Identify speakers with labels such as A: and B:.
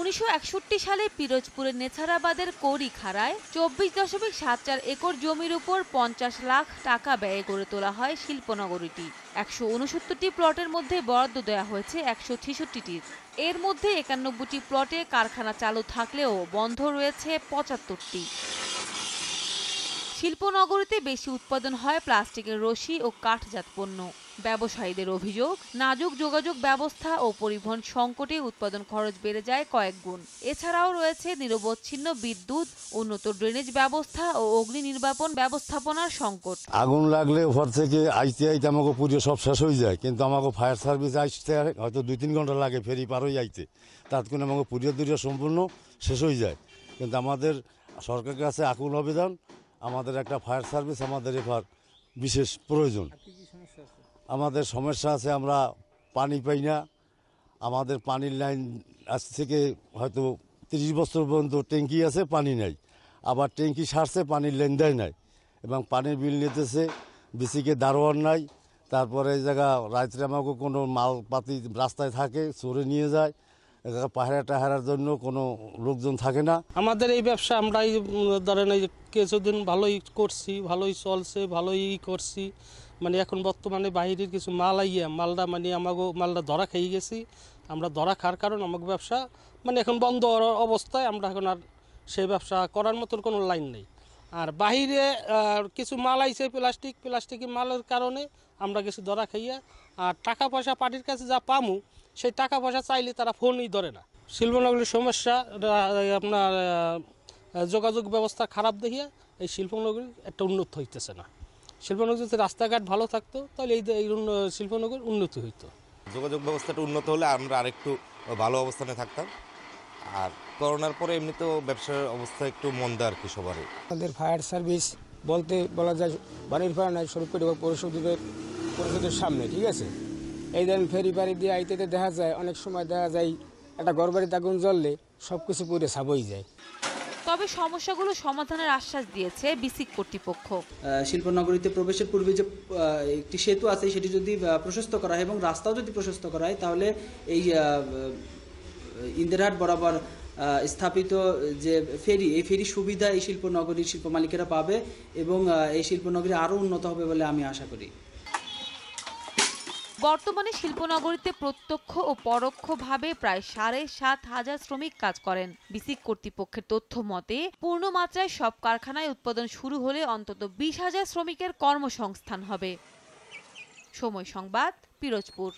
A: উনিশশো সালে পিরোজপুরের নেছারাবাদের কৌরিখাড়ায় চব্বিশ দশমিক সাত চার একর জমির উপর পঞ্চাশ লাখ টাকা ব্যয় করে তোলা হয় শিল্পনগরীটি একশো উনসত্তরটি প্লটের মধ্যে বরাদ্দ দেওয়া হয়েছে একশো ছেষট্টিটির এর মধ্যে একানব্বইটি প্লটে কারখানা চালু থাকলেও বন্ধ রয়েছে পঁচাত্তরটি শিল্পনগরীতে বেশি উৎপাদন হয় প্লাস্টিকের রশি ও কাঠজাত পণ্য ব্যবসায়ীদের অভিযোগ নাজুক যোগাযোগ ব্যবস্থা ও পরিবহন সংকটে উৎপাদন খরচ বেড়ে যায় কয়েক গুণ এছাড়াও রয়েছে নিরবচ্ছিন্ন বিদ্যুৎ উন্নত ড্রেনেজ ব্যবস্থা ও অগ্নি নির্বাপন ব্যবস্থাপনার সংকট
B: আগুন লাগলে ওপর থেকে আইতে আইতে আমাকে পুজো সব শেষ হয়ে যায় কিন্তু আমাকে ফায়ার সার্ভিস আসতে হয়তো দুই তিন ঘন্টা লাগে ফেরি পার হয়ে আইতে তাৎক্ষণে আমাকে পুজো দুজো সম্পূর্ণ শেষ হয়ে যায় কিন্তু আমাদের সরকারের কাছে আকুল আবেদন আমাদের একটা ফায়ার সার্ভিস আমাদের এবার বিশেষ প্রয়োজন আমাদের সমস্যা আছে আমরা পানি পাই না আমাদের পানির লাইন আজ থেকে হয়তো তিরিশ বছর পর্যন্ত ট্যাঙ্কি আছে পানি নাই আবার ট্যাঙ্কি সারছে পানির লাইন দেয় নাই এবং পানির বিল নিতেছে বেশিকে দারোয়ান নাই তারপরে এই জায়গা রাত্রে আমাকে কোনো মালপাতি রাস্তায় থাকে চড়ে নিয়ে যায় পাহারা টাহারার জন্য কোনো লোকজন থাকে না
C: আমাদের এই ব্যবসা আমরা ধরেন এই কিছুদিন ভালোই করছি ভালোই চলছে ভালোই করছি মানে এখন বর্তমানে বাহিরের কিছু মাল আইয়া মালটা মানে আমাকে মালটা ধরা খেয়ে গেছি আমরা ধরা খাওয়ার কারণ আমাকে ব্যবসা মানে এখন বন্ধ অবস্থায় আমরা এখন আর সেই ব্যবসা করার মতন কোনো লাইন নেই আর বাহিরে কিছু মাল আইছে প্লাস্টিক প্লাস্টিকের মালের কারণে আমরা কিছু ধরা খাইয়া আর টাকা পয়সা পার্টির কাছে যা পামু সেই টাকা পয়সা চাইলে তারা ফোনই ধরে না শিল্পনগরীর সমস্যা আপনার যোগাযোগ ব্যবস্থা খারাপ দেখিয়া এই শিল্পনগরী একটা উন্নত হইতেছে না শিল্পনগর যদি রাস্তাঘাট ভালো থাকতো তাহলে এই শিল্পনগর উন্নতি হইতো যোগাযোগ ব্যবস্থাটা
B: উন্নত হলে আমরা আরেকটু ভালো অবস্থানে থাকতাম আর করোনার পরে এমনিতেও ব্যবসার অবস্থা একটু মন্দা আর কি সবারই
C: আমাদের ফায়ার সার্ভিস বলতে বলা যায় বাড়ির ফায়ার নাই সরকারি পরিষদের পরিশোধের সামনে ঠিক আছে এই দেন ফেরি বাড়ি দিয়ে আইতে দেখা যায় অনেক সময় দেখা যায় একটা গড়বাড়িতে আগুন জ্বললে সব কিছু পুড়ে সাবই যায়
A: তবে সমস্যাগুলো সমাধানের আশ্বাস দিয়েছে বিসিক কর্তৃপক্ষ
C: শিল্পনগরীতে প্রবেশের পূর্বে যে একটি সেতু আছে সেটি যদি প্রশস্ত করা হয় এবং রাস্তাও যদি প্রশস্ত করা হয় তাহলে এই ইন্দিরহাট বরাবর স্থাপিত যে ফেরি এই ফেরি সুবিধা এই শিল্পনগরীর শিল্প মালিকেরা পাবে এবং এই শিল্পনগরী আরও উন্নত হবে বলে আমি আশা করি
A: বর্তমানে শিল্পনগরীতে প্রত্যক্ষ ও পরোক্ষভাবে প্রায় সাড়ে সাত হাজার শ্রমিক কাজ করেন বিসিক কর্তৃপক্ষের তথ্য মতে পূর্ণ মাত্রায় সব কারখানায় উৎপাদন শুরু হলে অন্তত বিশ হাজার শ্রমিকের কর্মসংস্থান হবে সময় সংবাদ পিরোজপুর